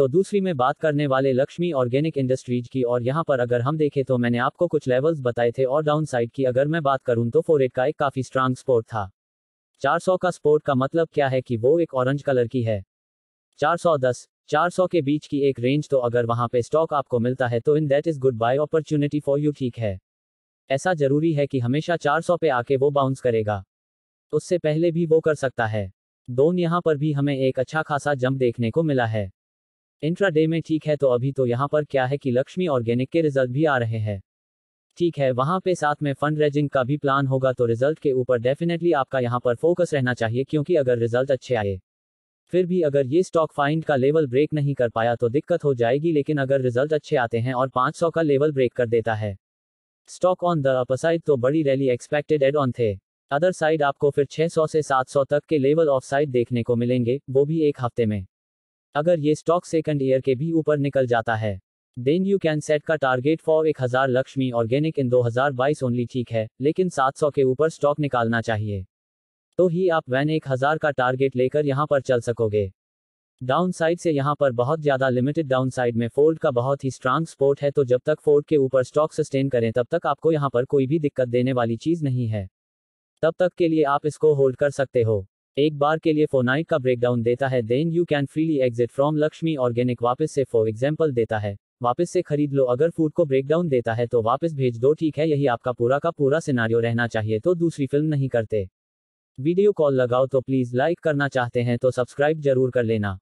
तो दूसरी में बात करने वाले लक्ष्मी ऑर्गेनिक इंडस्ट्रीज की और यहाँ पर अगर हम देखें तो मैंने आपको कुछ लेवल्स बताए थे और डाउन साइड की अगर मैं बात करूँ तो फोरेट का एक काफी स्ट्रांग स्पोर्ट था 400 का स्पोर्ट का मतलब क्या है कि वो एक ऑरेंज कलर की है 410, 400 के बीच की एक रेंज तो अगर वहां पे स्टॉक आपको मिलता है तो in that is good buy opportunity for you ठीक है ऐसा जरूरी है कि हमेशा 400 पे आके वो बाउंस करेगा उससे पहले भी वो कर सकता है दोन यहाँ पर भी हमें एक अच्छा खासा जंप देखने को मिला है इंट्राडे में ठीक है तो अभी तो यहाँ पर क्या है कि लक्ष्मी ऑर्गेनिक के रिजल्ट भी आ रहे हैं ठीक है वहाँ पे साथ में फंड रेजिंग का भी प्लान होगा तो रिजल्ट के ऊपर डेफिनेटली आपका यहाँ पर फोकस रहना चाहिए क्योंकि अगर रिजल्ट अच्छे आए फिर भी अगर ये स्टॉक फाइंड का लेवल ब्रेक नहीं कर पाया तो दिक्कत हो जाएगी लेकिन अगर रिजल्ट अच्छे आते हैं और 500 का लेवल ब्रेक कर देता है स्टॉक ऑन द अपसाइड तो बड़ी rally expected and on the other side आपको फिर 600 से 700 तक के लेवल ऑफ साइड देखने को मिलेंगे वो भी एक हफ्ते में अगर ये स्टॉक सेकंड ईयर के भी ऊपर निकल जाता है देन यू कैन सेट का टारगेट फॉर एक हजार लक्ष्मी ऑर्गेनिक इन 2022 ओनली ठीक है लेकिन 700 के ऊपर स्टॉक निकालना चाहिए तो ही आप वैन एक हजार का टारगेट लेकर यहाँ पर चल सकोगे डाउन साइड से यहाँ पर बहुत ज्यादा लिमिटेड डाउन साइड में फोल्ड का बहुत ही स्ट्रांग स्पोर्ट है तो जब तक फोल्ड के ऊपर स्टॉक सस्टेन करें तब तक आपको यहाँ पर कोई भी दिक्कत देने वाली चीज नहीं है तब तक के लिए आप इसको होल्ड कर सकते हो एक बार के लिए फोनाइट का ब्रेकडाउन देता है then you can freely exit from Lakshmi organic वापस से फॉर एग्जाम्पल देता है वापस से खरीद लो अगर फूड को ब्रेकडाउन देता है तो वापस भेज दो ठीक है यही आपका पूरा का पूरा सिनारियो रहना चाहिए तो दूसरी फिल्म नहीं करते वीडियो कॉल लगाओ तो प्लीज लाइक करना चाहते हैं तो सब्सक्राइब जरूर कर लेना